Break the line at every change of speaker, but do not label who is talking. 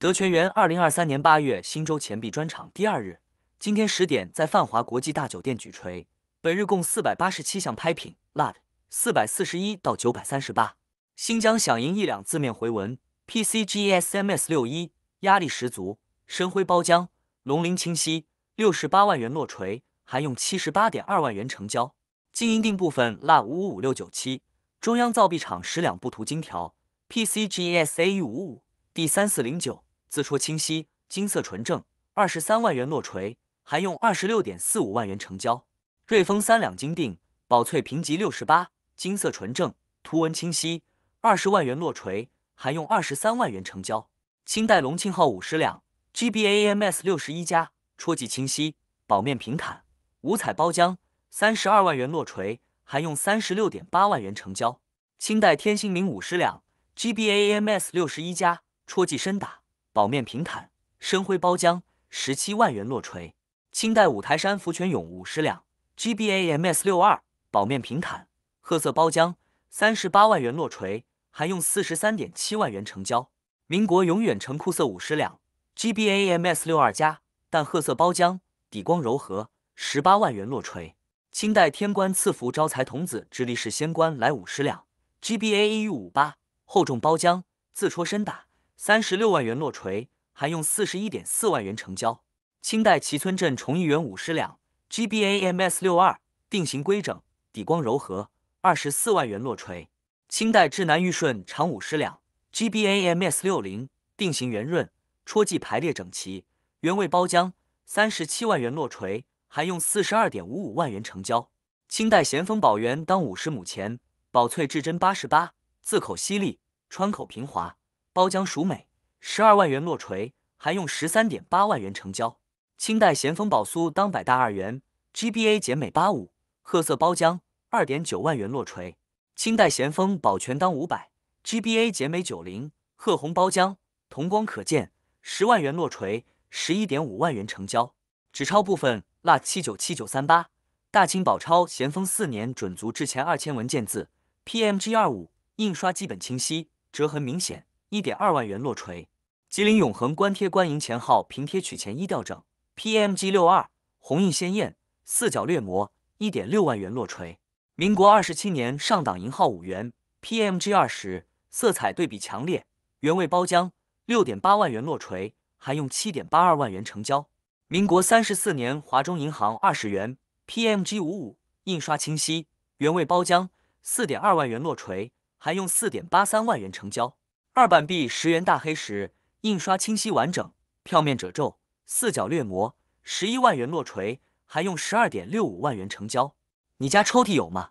德全园二零二三年八月新洲钱币专场第二日，今天十点在泛华国际大酒店举锤。本日共四百八十七项拍品，Lot 四百四十一到九百三十八。新疆响银一两字面回文 PCGSMS 六一，压力十足，深灰包浆，龙鳞清晰，六十八万元落锤，还用七十八点二万元成交。金银锭部分，Lot 五五五六九七，中央造币厂十两不图金条 PCGSAE 五五第三四零九。字戳清晰，金色纯正，二十三万元落锤，还用二十六点四五万元成交。瑞丰三两金锭，宝翠评级六十八，金色纯正，图文清晰，二十万元落锤，还用二十三万元成交。清代隆庆号五十两，GBAMS 六十一家，戳记清晰，宝面平坦，五彩包浆，三十二万元落锤，还用三十六点八万元成交。清代天星明五十两，GBAMS 六十一家，戳记深打。宝面平坦，深灰包浆，十七万元落锤。清代五台山福泉涌五十两，GBAMS 六二，宝面平坦，褐色包浆，三十八万元落锤，还用四十三点七万元成交。民国永远城库色五十两，GBAMS 六二加，淡褐色包浆，底光柔和，十八万元落锤。清代天官赐福招财童子直立式仙官来五十两，GBA 一五八，厚重包浆，自戳深打。三十六万元落锤，还用四十一点四万元成交。清代齐村镇崇义园五十两，GBAMS 六二定型规整，底光柔和，二十四万元落锤。清代至南玉顺长五十两，GBAMS 六零定型圆润，戳记排列整齐，原味包浆，三十七万元落锤，还用四十二点五五万元成交。清代咸丰宝元当五十亩钱，宝翠至臻八十八，字口犀利，穿口平滑。包浆熟美，十二万元落锤，还用十三点八万元成交。清代咸丰宝苏当百大二元，G B A 减美八五，褐色包浆，二点九万元落锤。清代咸丰宝泉当五百，G B A 减美九零，褐红包浆，铜光可见，十万元落锤，十一点五万元成交。纸钞部分，LAC 七九七九三八，大清宝钞咸丰四年准足至前二千文件字，P M G 二五，印刷基本清晰，折痕明显。一点二万元落锤，吉林永恒官贴官银前号平贴取钱一调整，PMG 六二，红印鲜艳，四角略磨，一点六万元落锤。民国二十七年上党银号五元，PMG 二十，色彩对比强烈，原味包浆，六点八万元落锤，还用七点八二万元成交。民国三十四年华中银行二十元，PMG 五五，印刷清晰，原味包浆，四点二万元落锤，还用四点八三万元成交。二版币十元大黑石印刷清晰完整，票面褶皱，四角略磨，十一万元落锤，还用十二点六五万元成交。你家抽屉有吗？